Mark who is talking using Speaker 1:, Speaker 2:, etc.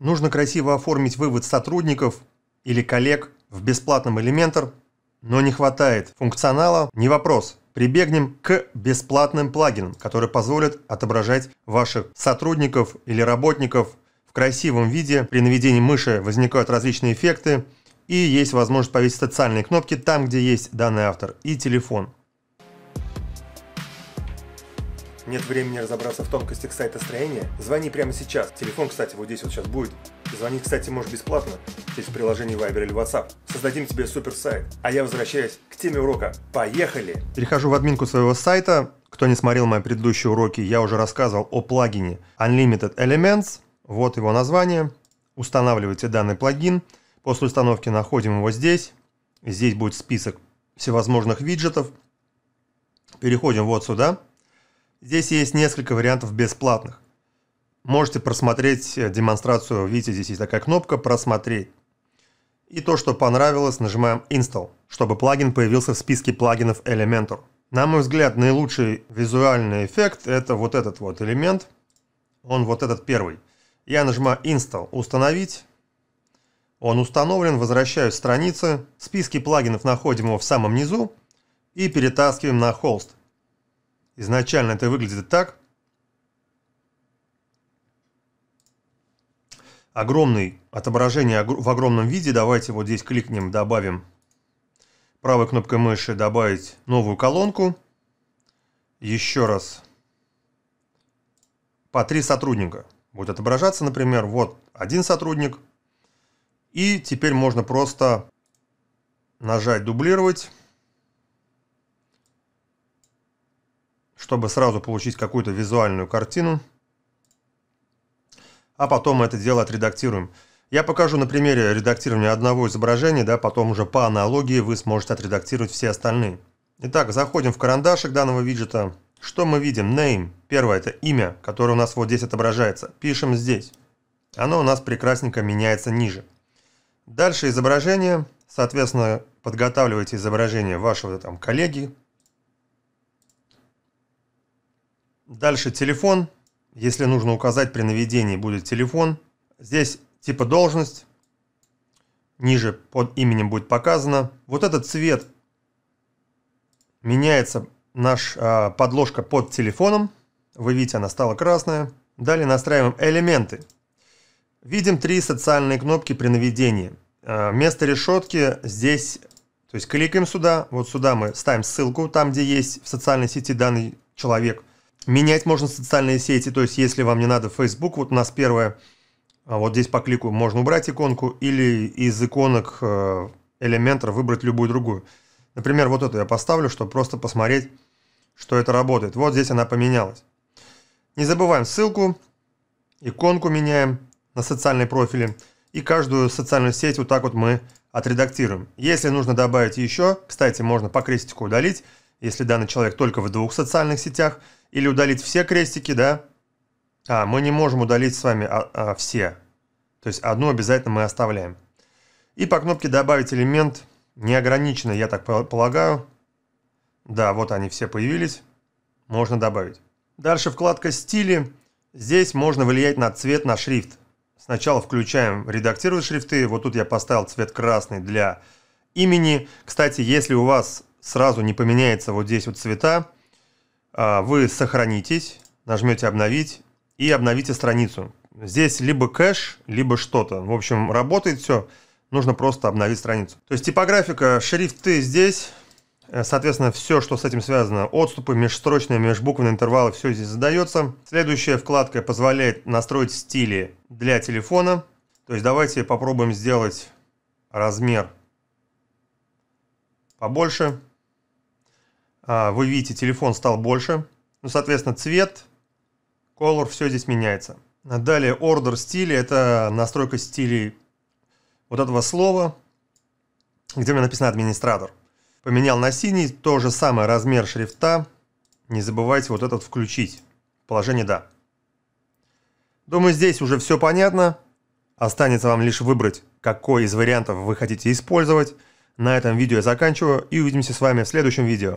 Speaker 1: Нужно красиво оформить вывод сотрудников или коллег в бесплатном элементар, но не хватает функционала, не вопрос. Прибегнем к бесплатным плагинам, которые позволят отображать ваших сотрудников или работников в красивом виде. При наведении мыши возникают различные эффекты, и есть возможность повесить социальные кнопки там, где есть данный автор, и телефон. Нет времени разобраться в тонкостях сайта строения? Звони прямо сейчас. Телефон, кстати, вот здесь вот сейчас будет. Звонить, кстати, можешь бесплатно через приложение Viber или WhatsApp. Создадим тебе супер сайт. А я возвращаюсь к теме урока. Поехали! Перехожу в админку своего сайта. Кто не смотрел мои предыдущие уроки, я уже рассказывал о плагине Unlimited Elements. Вот его название. Устанавливайте данный плагин. После установки находим его здесь. Здесь будет список всевозможных виджетов. Переходим вот сюда. Здесь есть несколько вариантов бесплатных. Можете просмотреть э, демонстрацию. Видите, здесь есть такая кнопка «Просмотреть». И то, что понравилось, нажимаем «Install», чтобы плагин появился в списке плагинов Elementor. На мой взгляд, наилучший визуальный эффект – это вот этот вот элемент. Он вот этот первый. Я нажимаю «Install», «Установить». Он установлен, возвращаюсь в страницы. В списке плагинов находим его в самом низу и перетаскиваем на холст. Изначально это выглядит так. Огромный, отображение в огромном виде. Давайте вот здесь кликнем, добавим правой кнопкой мыши добавить новую колонку. Еще раз по три сотрудника. Будет отображаться, например, вот один сотрудник. И теперь можно просто нажать дублировать. чтобы сразу получить какую-то визуальную картину. А потом мы это дело отредактируем. Я покажу на примере редактирования одного изображения, да, потом уже по аналогии вы сможете отредактировать все остальные. Итак, заходим в карандашик данного виджета. Что мы видим? Name. Первое – это имя, которое у нас вот здесь отображается. Пишем здесь. Оно у нас прекрасненько меняется ниже. Дальше изображение. Соответственно, подготавливайте изображение вашего там коллеги, Дальше телефон. Если нужно указать при наведении, будет телефон. Здесь типа должность. Ниже под именем будет показано. Вот этот цвет меняется наш а, подложка под телефоном. Вы видите, она стала красная. Далее настраиваем элементы. Видим три социальные кнопки при наведении. А, место решетки здесь, то есть кликаем сюда. Вот сюда мы ставим ссылку, там где есть в социальной сети данный человек. Менять можно социальные сети, то есть если вам не надо Facebook, вот у нас первое, а вот здесь по клику можно убрать иконку или из иконок элементра выбрать любую другую. Например, вот эту я поставлю, чтобы просто посмотреть, что это работает. Вот здесь она поменялась. Не забываем ссылку, иконку меняем на социальные профили и каждую социальную сеть вот так вот мы отредактируем. Если нужно добавить еще, кстати, можно по крестику удалить, если данный человек только в двух социальных сетях – или удалить все крестики, да? А, мы не можем удалить с вами а, а, все. То есть одну обязательно мы оставляем. И по кнопке «Добавить элемент» неограниченно, я так полагаю. Да, вот они все появились. Можно добавить. Дальше вкладка «Стили». Здесь можно влиять на цвет, на шрифт. Сначала включаем «Редактировать шрифты». Вот тут я поставил цвет красный для имени. Кстати, если у вас сразу не поменяется вот здесь вот цвета, а, вы сохранитесь, нажмете «Обновить» и обновите страницу. Здесь либо кэш, либо что-то. В общем, работает все. Нужно просто обновить страницу. То есть типографика, шрифты здесь. Э, соответственно, все, что с этим связано, отступы, межстрочные, межбуквенные интервалы, все здесь задается. Следующая вкладка позволяет настроить стили для телефона. То есть давайте попробуем сделать размер побольше. А, вы видите, телефон стал больше. Ну, соответственно, цвет, color, все здесь меняется. Далее, order стили – это настройка стилей вот этого слова, где у меня написано администратор. Поменял на синий, то же самое, размер шрифта. Не забывайте вот этот включить. Положение «да». Думаю, здесь уже все понятно. Останется вам лишь выбрать, какой из вариантов вы хотите использовать. На этом видео я заканчиваю и увидимся с вами в следующем видео.